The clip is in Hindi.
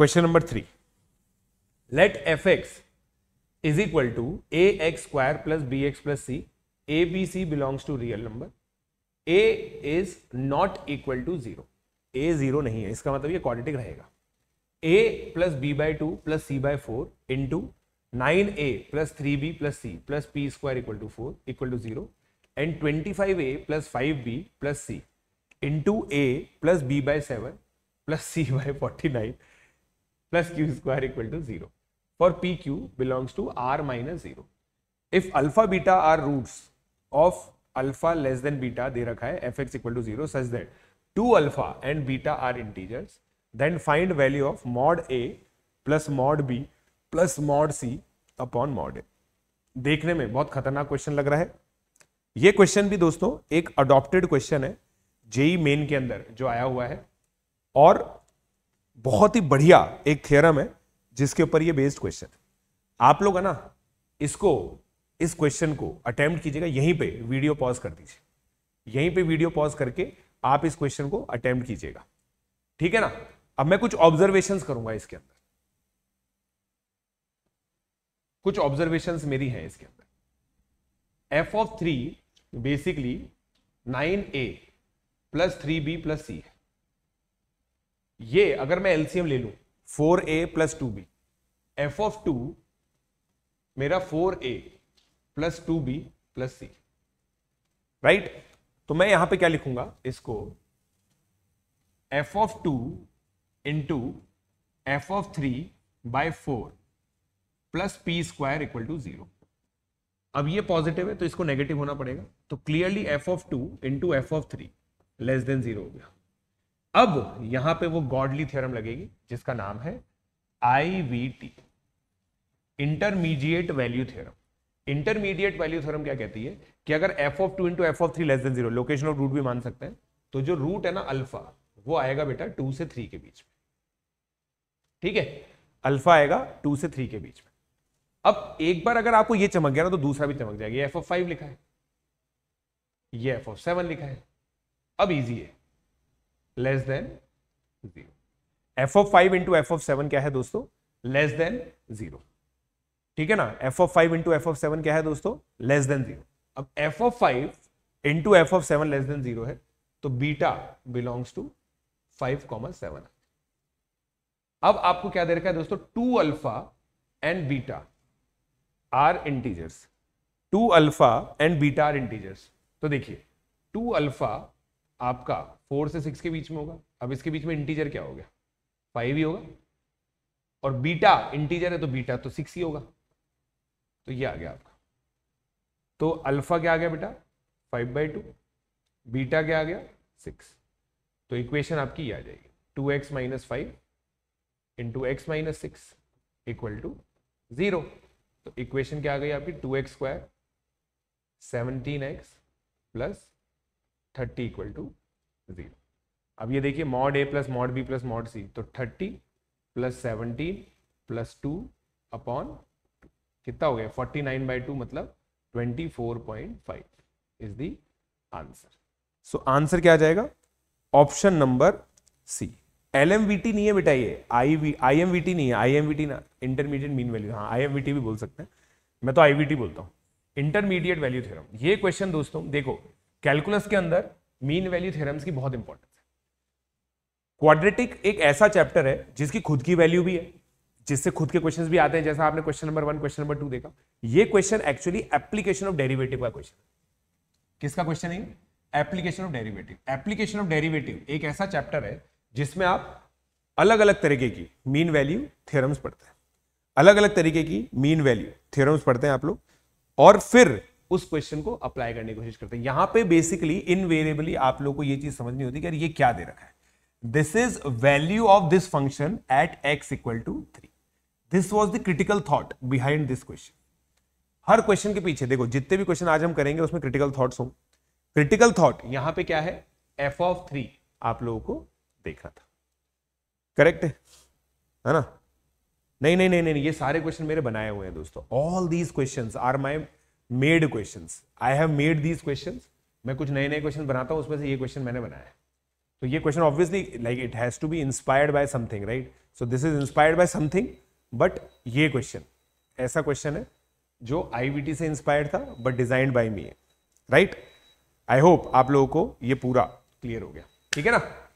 Question number three let F X is equal to A X square plus B X plus C A B C belongs to real number A is not equal to zero A zero नहीं है इसका मतलब ये क्वाड्रेटिक रहेगा A plus B by two plus C by four into nine A plus three B plus C plus P square equal to four equal to zero and twenty five A plus five B plus C into A plus B by seven plus C by forty nine plus q square equal to 0 for pq belongs to r minus 0. If alpha beta are roots of alpha less than beta दे रखा है fx equal to 0 such that 2 alpha and beta are integers then find value of mod a plus mod b plus mod c upon mod a. देखने में बहुत खतरनाक क्वेश्चन लग रहा है ये क्वेश्चन भी दोस्तों एक अडॉप्टेड क्वेश्चन है जेई मेन के अंदर जो आया हुआ है और बहुत ही बढ़िया एक थियरम है जिसके ऊपर ये बेस्ड क्वेश्चन आप लोग है ना इसको इस क्वेश्चन को अटेम्प्ट कीजिएगा यहीं पे वीडियो पॉज कर दीजिए यहीं पे वीडियो पॉज करके आप इस क्वेश्चन को अटेम्प्ट कीजिएगा ठीक है ना अब मैं कुछ ऑब्जर्वेशन करूंगा इसके अंदर कुछ ऑब्जर्वेशन मेरी हैं इसके अंदर F of three basically nine A plus three B plus C है ये अगर मैं एलसीएम ले लू four A plus two B F of two मेरा four A plus two B plus C right तो मैं यहां पे क्या लिखूंगा इसको F of two into F of three by four plus P square equal to zero अब ये पॉजिटिव है तो इसको नेगेटिव होना पड़ेगा तो clearly F of two into F of three less than zero हो गया अब यहां पे वो गॉडली थ्योरम लगेगी जिसका नाम है IVT intermediate value theorem intermediate value theorem क्या कहती है कि अगर F of two into F of three less than zero location of root भी मान सकते हैं तो जो रूट है ना अल्फा वो आएगा बेटा टू से थ्री के बीच में ठीक है अल्फा आएगा टू से थ्री के बीच में अब एक बार अगर आपको ये चमक गया ना तो दूसरा भी चमक जाएगा ये एफ ऑफ फाइव लिखा है ये एफ ऑफ सेवन लिखा है अब इजी है less than zero F of five into F of seven क्या है दोस्तों लेस देन जीरो ठीक है ना F of five into F of seven क्या है दोस्तों लेस देन जीरो अब F of five into F of seven less than zero है तो beta belongs to five common seven अब आपको क्या दे रखा है दोस्तों two alpha and beta are integers two alpha and beta are integers तो देखिए टू अल्फा आपका फोर से सिक्स के बीच में होगा अब इसके बीच में इंटीजर क्या हो गया फाइव ही होगा और बीटा इंटीजर है तो बीटा तो सिक्स ही होगा तो ये आ गया आपका तो अल्फा क्या आ गया बेटा फाइव बाई टू बीटा क्या आ गया सिक्स तो इक्वेशन आपकी ये आ जाएगी two X minus five into X minus six equal to zero तो इक्वेशन क्या आ गई आपकी two X square seventeen X plus thirty equal to अब ये देखिए mod A plus mod B plus mod C तो thirty plus seventeen plus two upon कितना हो गया फोर्टी नाइन बाई टू मतलब twenty four point five is the answer so answer क्या आ जाएगा option number C L M V T नहीं है बेटा ये I V I M V T नहीं है आई एम वी टी ना इंटरमीडिएट मीन वैल्यू हाँ आई एम वी टी भी बोल सकते हैं मैं तो आई वी टी बोलता हूँ इंटरमीडिएट वैल्यू थ्योरम ये क्वेश्चन दोस्तों देखो कैलकुलस के अंदर मीन वैल्यू थ्योरम्स की बहुत इंपॉर्टेंट क्वाड्रेटिक एक ऐसा चैप्टर है जिसकी खुद की वैल्यू भी है जिससे खुद के क्वेश्चंस भी आते हैं जैसा आपने question number one question number two देखा ये question actually application of derivative का क्वेश्चन किसका क्वेश्चन है application of derivative application of derivative एक ऐसा चैप्टर है जिसमें आप अलग अलग तरीके की मीन वैल्यू थियरम्स पढ़ते हैं अलग अलग तरीके की मीन वैल्यू थियरम्स पढ़ते हैं आप लोग और फिर उस क्वेश्चन को अप्लाई करने की कोशिश करते हैं यहां पे बेसिकली इनवेरिएबली आप लोगों को ये चीज समझनी होती है कि यार ये क्या दे रखा है this is value of this function at x equal to 3. This was the critical thought behind this question हर क्वेश्चन के पीछे देखो जितने भी क्वेश्चन आज हम करेंगे उसमें क्रिटिकल थॉट्स हों क्रिटिकल थॉट यहां पे क्या है एफ ऑफ थ्री आप लोगों को देखना था करेक्ट है ना नहीं नहीं नहीं नहीं ये सारे क्वेश्चन मेरे बनाए हुए हैं दोस्तों all these question are my made question I have made these question मैं कुछ नए नए क्वेश्चन बनाता हूं उसमें से ये क्वेश्चन मैंने बनाया है तो ये question obviously like it has to be inspired by something right so this is inspired by something but ये क्वेश्चन ऐसा क्वेश्चन है जो आईवीटी से इंस्पायर्ड था बट डिजाइंड बाय मी है राइट आई होप आप लोगों को ये पूरा क्लियर हो गया ठीक है ना